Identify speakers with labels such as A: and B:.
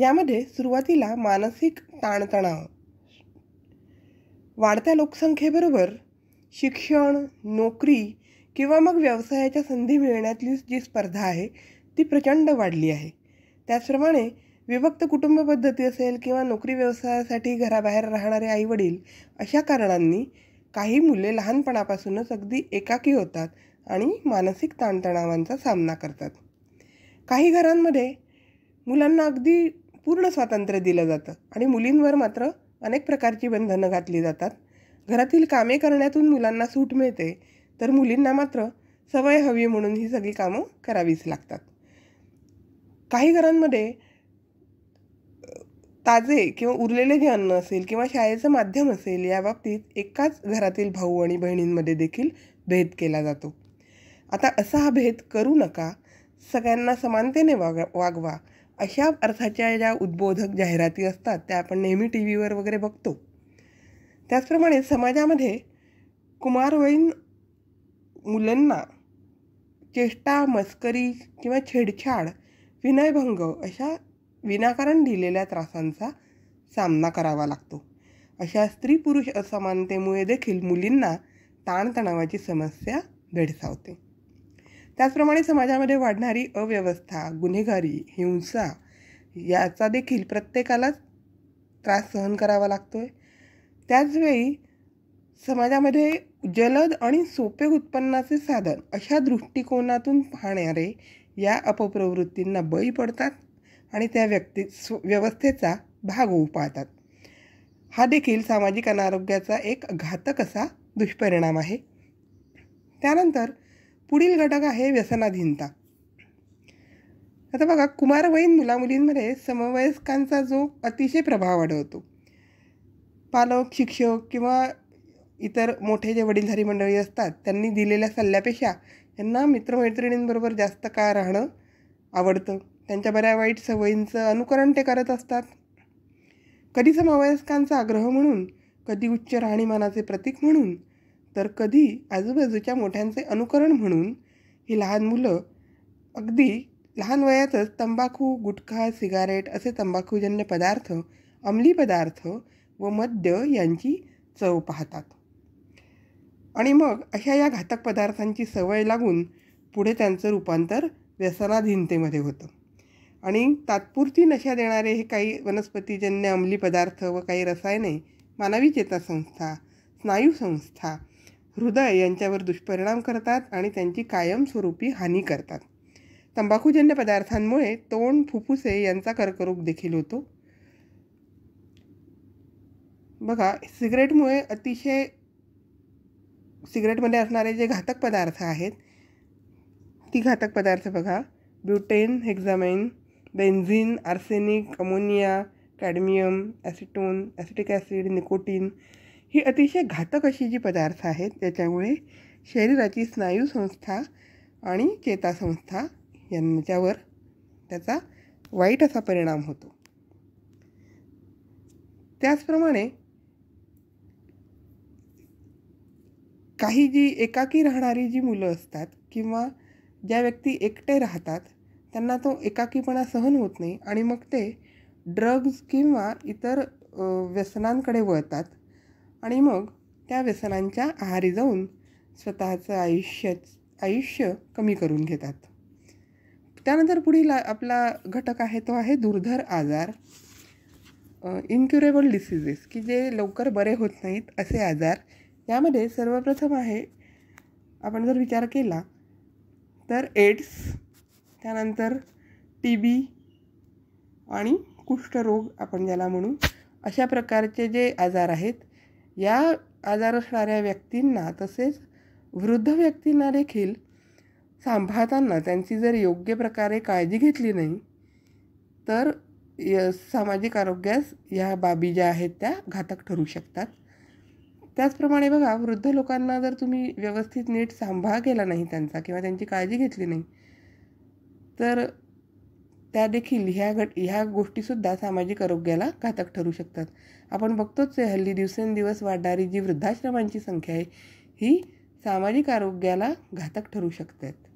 A: यामध्ये सुरुवातीला मानसिक ताणतणाव वाढत्या लोकसंख्येबरोबर शिक्षण नोकरी किंवा मग व्यवसायाच्या संधी मिळण्यातली जी स्पर्धा आहे ती प्रचंड वाढली आहे त्याचप्रमाणे विभक्त कुटुंब पद्धती असेल किंवा नोकरी व्यवसायासाठी घराबाहेर राहणारे आई वडील अशा कारणांनी काही मुले लहानपणापासूनच अगदी एकाकी होतात आणि मानसिक ताणतणावांचा सामना करतात काही घरांमध्ये मुलांना अगदी पूर्ण स्वातंत्र्य दिलं जातं आणि मुलींवर मात्र अनेक प्रकारची बंधनं घातली जातात घरातील कामे करण्यातून मुलांना सूट मिळते तर मुलींना मात्र सवय हवी म्हणून ही सगळी कामं करावीच लागतात काही घरांमध्ये ताजे किंवा उरलेले जे अन्न असेल किंवा शाळेचं माध्यम असेल याबाबतीत एकाच घरातील भाऊ आणि बहिणींमध्ये देखील भेद केला जातो आता असा हा भेद करू नका सगळ्यांना समानतेने वाग वागवा अशा अर्थाच्या ज्या उद्बोधक जाहिराती असतात त्या आपण नेहमी टी व्हीवर वगैरे बघतो त्याचप्रमाणे समाजामध्ये कुमारवयीन मुलांना चेष्टा मस्करी किंवा छेडछाड विनयभंग अशा विनाकारण दिलेल्या त्रासांचा सामना करावा लागतो अशा स्त्री पुरुष असमानतेमुळे देखील मुलींना ताणतणावाची समस्या भेडसावते त्याचप्रमाणे समाजामध्ये वाढणारी अव्यवस्था गुन्हेगारी हिंसा याचा देखील प्रत्येकालाच त्रास सहन करावा लागतो आहे त्याचवेळी समाजामध्ये जलद आणि सोपे उत्पन्नाचे साधन अशा दृष्टिकोनातून पाहणारे या अपप्रवृत्तींना बळी पडतात आणि त्या व्यक्ती व्यवस्थेचा भाग होऊ पाहतात हा देखील सामाजिक अनारोग्याचा एक घातक असा दुष्परिणाम आहे त्यानंतर पुढील घटक आहे व्यसनाधीनता आता बघा कुमारवयीन मुलामुलींमध्ये समवयस्कांचा जो अतिशय प्रभाव आढळतो पालक शिक्षक किंवा इतर मोठे जे वडीलधारी मंडळी असतात त्यांनी दिलेल्या सल्ल्यापेक्षा त्यांना मित्रमैत्रिणींबरोबर जास्त काळ राहणं आवडतं त्यांच्या बऱ्या वाईट सवयींचं अनुकरण ते करत असतात कधी समवयस्कांचा आग्रह म्हणून कधी उच्च राहणीमानाचे प्रतीक म्हणून तर कधी आजूबाजूच्या मोठ्यांचे अनुकरण म्हणून ही लहान मुलं अगदी लहान वयातच तंबाखू गुटखा सिगारेट असे तंबाखूजन्य पदार्थ अंमली पदार्थ व मद्य यांची चव पाहतात आणि मग अशा या घातक पदार्थांची सवय लागून पुढे त्यांचं रूपांतर व्यसनाधीनतेमध्ये होतं आणि तात्पुरती नशा देणारे हे काही वनस्पतीजन्य अंमली पदार्थ व काही रसायने मानवी चेतासंस्था स्नायूसंस्था हृदय यांच्यावर दुष्परिणाम करतात आणि त्यांची कायमस्वरूपी हानी करतात तंबाखूजन्य पदार्थांमुळे तोंड फुफ्फुसे यांचा कर्करोग देखील होतो बघा सिगरेटमुळे अतिशय सिगरेटमध्ये असणारे जे घातक पदार्थ आहेत ती घातक पदार्थ बघा butane hexamine benzene arsenic ammonia cadmium acetone acetic acid nicotine ही अतिशय घातक अशी जी पदार्थ आहेत त्याच्यामुळे शरीराची स्नायू संस्था आणि चेतासंस्था यांच्यावर त्याचा वाईट असा परिणाम होतो त्याचप्रमाणे काही जी एकाकी राहणारी जी मुलं असतात किंवा ज्या व्यक्ती एकटे राहतात त्यांना तो एकाकीपणा सहन होत नाही आणि मग ते ड्रग्ज किंवा इतर व्यसनांकडे वळतात आणि मग त्या व्यसनांच्या आहारी जाऊन स्वतःचं आयुष्य आयुष्य कमी करून घेतात त्यानंतर पुढील आपला घटक आहे तो आहे दुर्धर आजार इन्क्युरेबल डिसिजेस की जे लवकर बरे होत नाहीत असे आजार यामध्ये सर्वप्रथम आहे आपण जर विचार केला तर एड्स त्यानंतर टी बी आणि कुष्ठरोग आपण ज्याला म्हणू अशा प्रकारचे जे आजार आहेत या आजार असणाऱ्या व्यक्तींना तसेच वृद्ध व्यक्तींना देखील सांभाळताना त्यांची जर योग्य प्रकारे काळजी घेतली नाही तर य सामाजिक आरोग्यास या बाबी ज्या आहेत त्या घातक ठरू शकतात त्याचप्रमाणे बघा वृद्ध लोकांना जर तुम्ही व्यवस्थित नीट सांभाळ केला नाही त्यांचा किंवा त्यांची काळजी घेतली नाही तर त्या देखील ह्या घट ह्या गोष्टीसुद्धा सामाजिक आरोग्याला घातक ठरू शकतात आपण बघतोच आहे हल्ली दिवसेंदिवस वाढणारी जी वृद्धाश्रमांची संख्या आहे ही सामाजिक आरोग्याला घातक ठरू शकतात